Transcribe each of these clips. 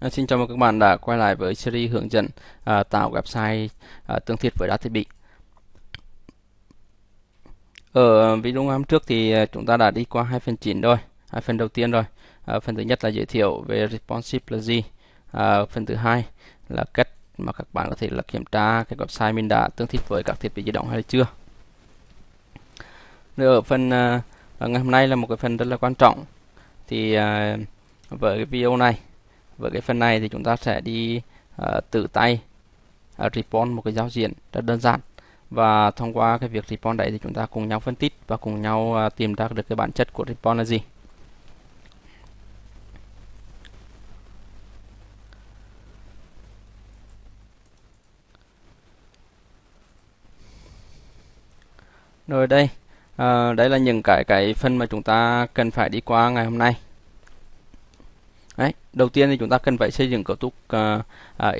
À, xin chào mừng các bạn đã quay lại với series hướng dẫn à, tạo website à, tương thích với đa thiết bị. Ở video hôm trước thì à, chúng ta đã đi qua hai phần chính rồi, hai phần đầu tiên rồi. À, phần thứ nhất là giới thiệu về responsive là gì. À, phần thứ hai là cách mà các bạn có thể là kiểm tra cái website mình đã tương thích với các thiết bị di động hay chưa. Rồi ở phần à, ngày hôm nay là một cái phần rất là quan trọng. Thì à, với cái video này với cái phần này thì chúng ta sẽ đi uh, tự tay uh, report một cái giao diện rất đơn giản và thông qua cái việc report đấy thì chúng ta cùng nhau phân tích và cùng nhau uh, tìm ra được cái bản chất của report là gì rồi đây à, đấy là những cái cái phần mà chúng ta cần phải đi qua ngày hôm nay Đấy, đầu tiên thì chúng ta cần phải xây dựng cấu trúc uh, uh,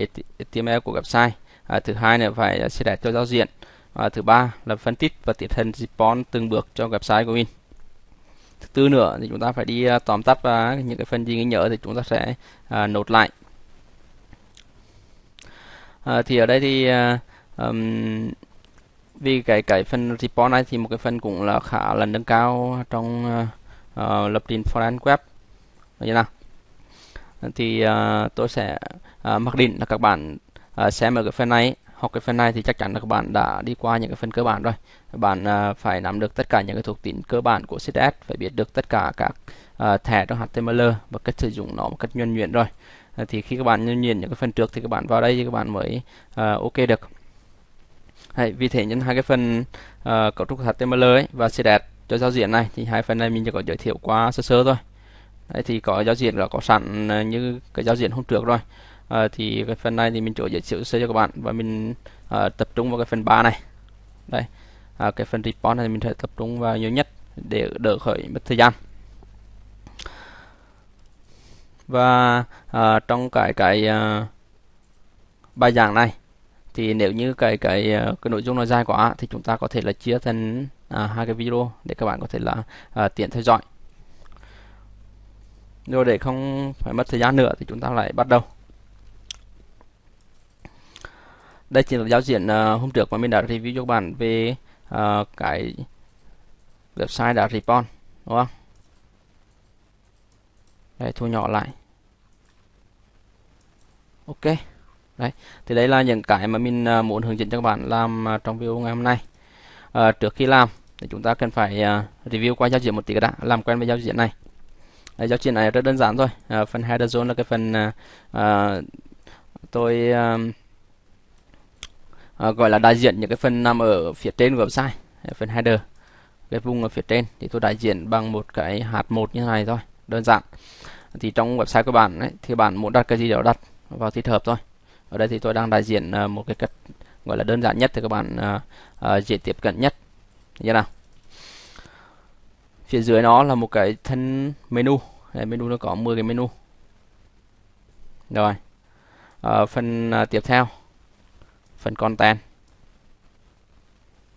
HTML của website. À, thứ hai là phải xây đặt cho giao diện. À, thứ ba là phân tích và tiến hành response từng bước cho website của mình. Thứ tư nữa thì chúng ta phải đi uh, tóm tắt và uh, những cái phần gì ghi nhớ thì chúng ta sẽ à, uh, nốt lại. À, thì ở đây thì à, um, vì cái cái phần response này thì một cái phần cũng là khá là nâng cao trong à, ờ, lập trình frontend web. Như nào? thì uh, tôi sẽ uh, mặc định là các bạn uh, xem ở cái phần này học cái phần này thì chắc chắn là các bạn đã đi qua những cái phần cơ bản rồi bạn uh, phải nắm được tất cả những cái thuộc tính cơ bản của CSS phải biết được tất cả các uh, thẻ trong HTML và cách sử dụng nó một cách nhuần nhuyễn rồi uh, thì khi các bạn nhìn những cái phần trước thì các bạn vào đây thì các bạn mới uh, ok được Đấy, vì thế những hai cái phần uh, cấu trúc HTML ấy và CSS cho giao diện này thì hai phần này mình chỉ có giới thiệu qua sơ sơ thôi Đấy, thì có giao diện là có sẵn ờ, như cái giao diện hôm trước rồi à, thì cái phần này thì mình chỗ giới thiệu sơ cho các bạn và mình à, tập trung vào cái phần 3 này đây à, cái phần report này mình sẽ tập trung vào nhiều nhất để đỡ khởi mất thời gian và à, trong cái cái à, bài giảng này thì nếu như cái cái cái nội dung nó dài quá thì chúng ta có thể là chia thành à, hai cái video để các bạn có thể là à, tiện theo dõi rồi để không phải mất thời gian nữa thì chúng ta lại bắt đầu đây chính là giao diện uh, hôm trước mà mình đã review cho các bạn về uh, cái website đã respond đúng không đây thu nhỏ lại ok đấy thì đây là những cái mà mình uh, muốn hướng dẫn cho các bạn làm uh, trong video ngày hôm nay uh, trước khi làm thì chúng ta cần phải uh, review qua giao diện một tí đã làm quen với giao diện này à, giao diện này rất đơn giản thôi à, phần header zone là cái phần à, à, tôi à, à, gọi là đại diện những cái phần nằm ở phía trên của website à, phần header cái vùng ở phía trên thì tôi đại diện bằng một cái hạt một như này thôi đơn giản thì trong website của bạn ấy, thì bạn muốn đặt cái gì đó đặt vào thích hợp thôi ở đây thì tôi đang đại diện à, một cái cách gọi là đơn giản nhất thì các bạn à, à, dễ tiếp cận nhất như nào phía dưới nó là một cái thân menu Đây, menu nó có 10 cái menu rồi à, phần à, tiếp theo phần content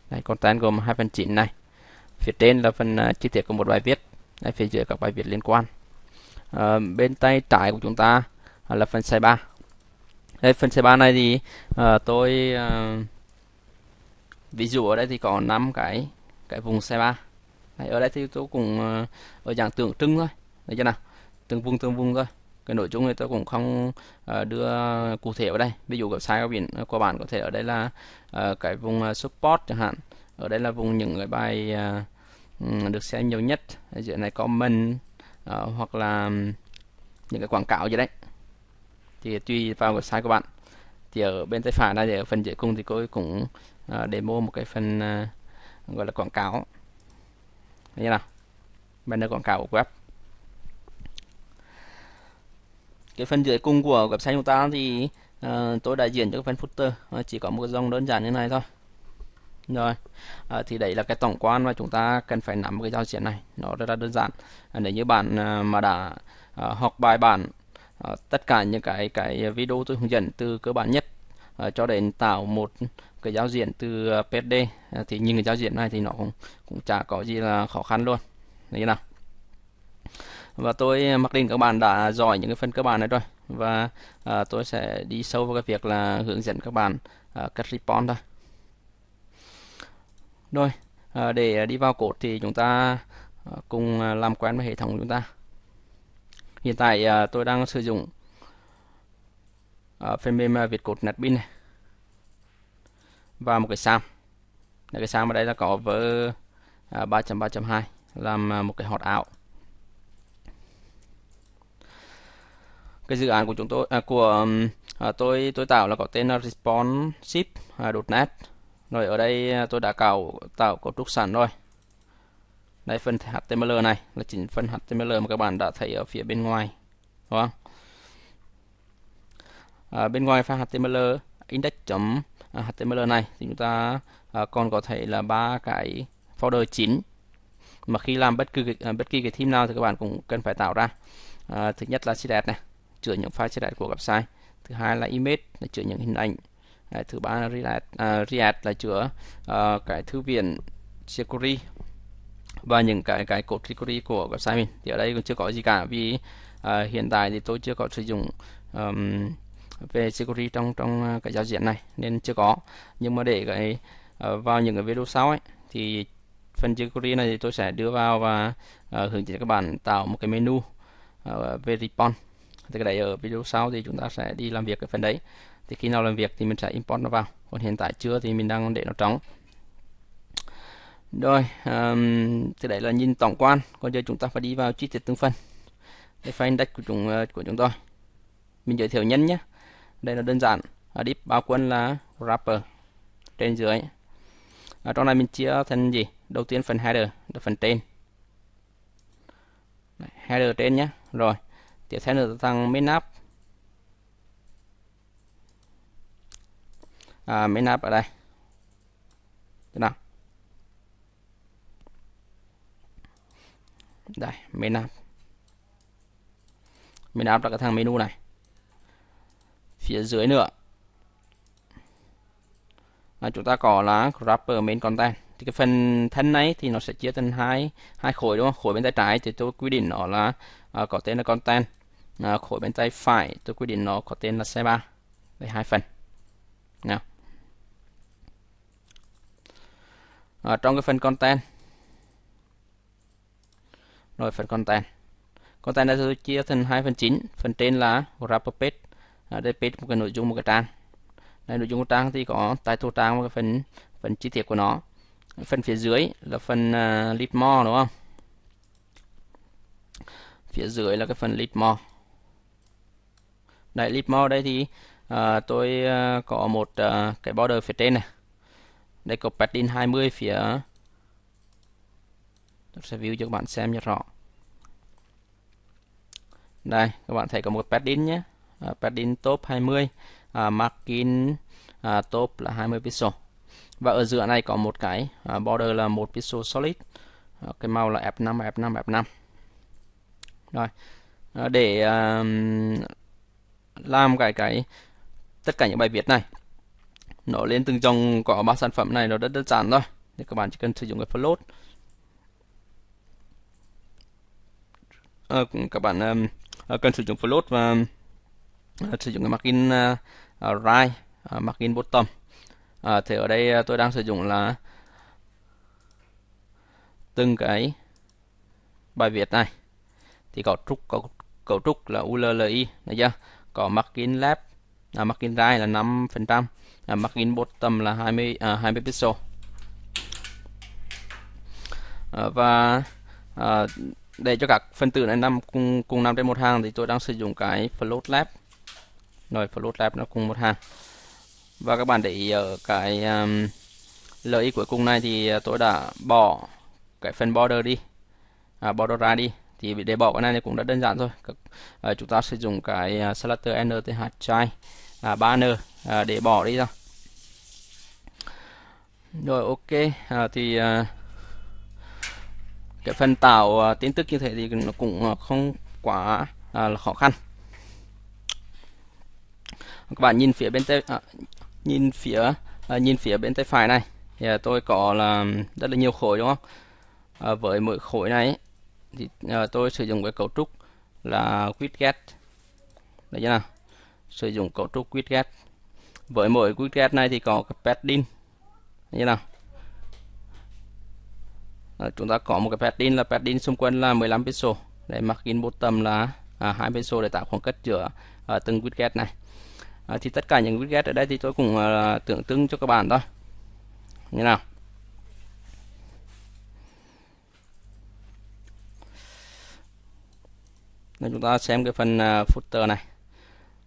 đây, content gồm hai phần chính này phía trên là phần à, chi tiết của một bài viết đây, phía dưới các bài viết liên quan à, bên tay trái của chúng ta là phần sidebar đây, phần sidebar này thì à, tôi à, ví dụ ở đây thì có 5 cái cái vùng sidebar Đấy, ở đây thì tôi cũng ờ, ở dạng tượng trưng thôi được chưa nào từng vùng từng vùng thôi cái nội dung này tôi cũng không ờ, đưa cụ thể vào đây ví dụ website sai biển của bạn có thể ở đây là ờ, cái vùng support chẳng hạn ở đây là vùng những cái bài được xem nhiều nhất ở dưới này comment uh, hoặc là những cái quảng cáo gì đấy thì tùy vào sai của bạn thì ở bên tay phải này ở phần dưới cùng thì tôi cũng demo một cái phần gọi là quảng cáo như nào banner quảng cáo của web cái phần dưới cùng của website chúng ta thì uh, tôi đại diện cho cái phần footer uh, chỉ có một dòng đơn giản như này thôi rồi à, thì đấy là cái tổng quan mà chúng ta cần phải nắm cái giao diện này nó rất là đơn giản à, nếu như bạn à, mà đã à, học bài bản à, tất cả những cái cái video tôi hướng dẫn từ cơ bản nhất à, cho đến tạo một cái giao diện từ ờ, PSD ờ, thì nhìn cái giao diện này thì nó cũng cũng chả có gì là khó khăn luôn như nào và tôi ờ, mặc định các bạn đã giỏi những cái phần cơ bản này rồi và à, tôi sẽ đi sâu vào cái việc là hướng dẫn các bạn à, cách respond thôi rồi à, để đi vào cột thì chúng ta à, cùng làm quen với hệ thống của chúng ta hiện tại à, tôi đang sử dụng à, phần mềm Việt Cột NetBeans này và một cái SAM cái SAM ở đây là có với à, ba 3 hai làm à, một cái hot ảo cái dự án của chúng tôi à, của à, tôi tôi tạo là có tên là responsive à, .net rồi ở đây à, tôi đã cào tạo cấu trúc sẵn rồi đây phần HTML này là chính phần HTML mà các bạn đã thấy ở phía bên ngoài đúng không à, bên ngoài file HTML index chấm HTML này thì chúng ta à, còn có thể là ba cái folder chính mà khi làm bất cứ à, bất kỳ cái theme nào thì các bạn cũng cần phải tạo ra à, thứ nhất là CSS này chứa những file CSS của website thứ hai là image là chứa những hình ảnh à, thứ ba là React, à, React là chứa à, cái thư viện jQuery và những cái cái cột jQuery của website mình thì ở đây cũng chưa có gì cả vì à, hiện tại thì tôi chưa có sử dụng um, về security trong trong à, cái giao diện này nên chưa có nhưng mà để cái ờ, vào những cái video sau ấy thì phần security này thì tôi sẽ đưa vào và ờ, hướng dẫn các bạn tạo một cái menu ờ, về response thì cái đấy ở video sau thì chúng ta sẽ đi làm việc cái phần đấy thì khi nào làm việc thì mình sẽ import nó vào còn hiện tại chưa thì mình đang để nó trống rồi um, thì đấy là nhìn tổng quan còn giờ chúng ta phải đi vào chi tiết từng phần cái file index của chúng của chúng tôi mình giới thiệu nhanh nhé đây là đơn giản ở div bao quân là wrapper trên dưới ở à, trong này mình chia thành gì đầu tiên phần header là phần tên Đấy, header tên nhé rồi tiếp theo là thằng main app à, main app ở đây thế nào đây main app main app là cái thằng menu này phía dưới nữa à, chúng ta có là wrapper main content thì cái phần thân này thì nó sẽ chia thành hai hai khối đúng không khối bên tay trái thì tôi quy định nó là à, có tên là content à, khối bên tay phải tôi quy định nó có tên là xe ba đây hai phần nào à, trong cái phần content rồi phần content content này tôi chia thành hai phần chính phần trên là wrapper page à, đây page một cái nội dung một cái trang này nội dung của trang thì có title trang và cái phần phần chi tiết của nó phần phía dưới là phần uh, lead more đúng không phía dưới là cái phần lead more đây lead more đây thì uh, tôi uh, có một uh, cái border phía trên này đây có padding 20 phía tôi sẽ view cho các bạn xem cho rõ đây các bạn thấy có một padding nhé À, padding top 20 à, Markin à, top là 20 pixel và ở giữa này có một cái à, border là một pixel solid à, cái màu là F5 F5 F5 rồi à, để à, làm cái cái tất cả những bài viết này nó lên từng dòng có ba sản phẩm này nó rất đơn giản thôi thì các bạn chỉ cần sử dụng cái float à, các bạn à, à, cần sử dụng float và À, sử dụng cái margin uh, right uh, margin bottom uh, thì ở đây tôi đang sử dụng là từng cái bài viết này thì cấu trúc cấu, cấu trúc là ULLI này chưa có margin left à, margin right là 5 phần trăm à, margin bottom là 20 à, 20 pixel à, và à, để cho các phân tử này nằm cùng cùng nằm trên một hàng thì tôi đang sử dụng cái float left rồi float left nó cùng một hàng và các bạn để ý ở cái um, lợi cuối cùng này thì à, tôi đã bỏ cái phần border đi à, border ra đi thì để bỏ cái này thì cũng rất đơn giản thôi à, chúng ta sử dụng cái uh, selector nth child à, à n à, để bỏ đi ra rồi ok à, thì à, cái phần tạo à, tin tức như thế thì nó cũng à, không quá à, là khó khăn các bạn nhìn phía bên tay à, nhìn phía à, nhìn phía bên tay phải này thì à, tôi có là rất là nhiều khối đúng không à, với mỗi khối này thì à, tôi sử dụng cái cấu trúc là widget đấy chưa nào sử dụng cấu trúc widget với mỗi widget này thì có cái padding như nào à, chúng ta có một cái padding là padding xung quanh là 15 pixel để mặc margin bottom là à, 2 pixel để tạo khoảng cách giữa à, từng widget này à, thì tất cả những widget ở đây thì tôi cũng à, tưởng tượng cho các bạn thôi như nào nên chúng ta xem cái phần uh, footer này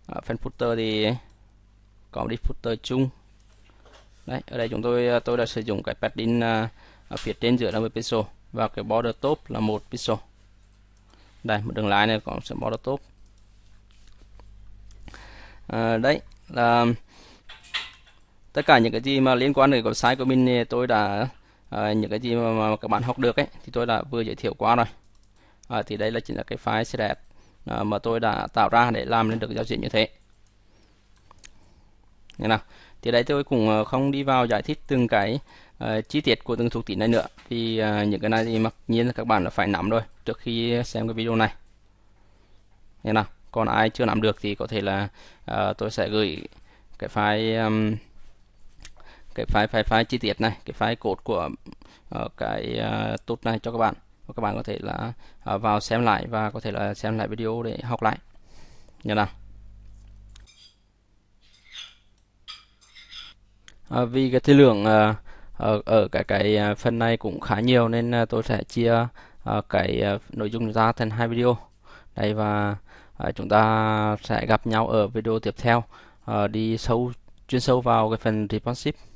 ở à, phần footer thì có đi footer chung đấy ở đây chúng tôi tôi đã sử dụng cái padding uh, ở phía trên giữa là 10 pixel và cái border top là một pixel đây một đường lái này có sẽ border top à, đấy là tất cả những cái gì mà liên quan đến website của mình tôi đã à, những cái gì mà, mà các bạn học được ấy thì tôi đã vừa giới thiệu qua rồi à, thì đây là chính là cái file css à, mà tôi đã tạo ra để làm nên được giao diện như thế như nào thì đây tôi cũng không đi vào giải thích từng cái uh, chi tiết của từng thuộc tính này nữa vì uh, những cái này thì mặc nhiên là các bạn là phải nắm rồi trước khi xem cái video này như nào còn ai chưa nắm được thì có thể là uh, tôi sẽ gửi cái file um, cái file file file chi tiết này cái file cột của uh, cái uh, ờ, tốt này cho các bạn và các bạn có thể là uh, vào xem lại và có thể là xem lại video để học lại như nào à, vì cái thời lượng à, ở, ở cái cái phần này cũng khá nhiều nên tôi sẽ chia à, cái à, nội dung ra thành hai video đây và chúng ta sẽ gặp nhau ở video tiếp theo ờ, đi sâu chuyên sâu vào cái phần responsive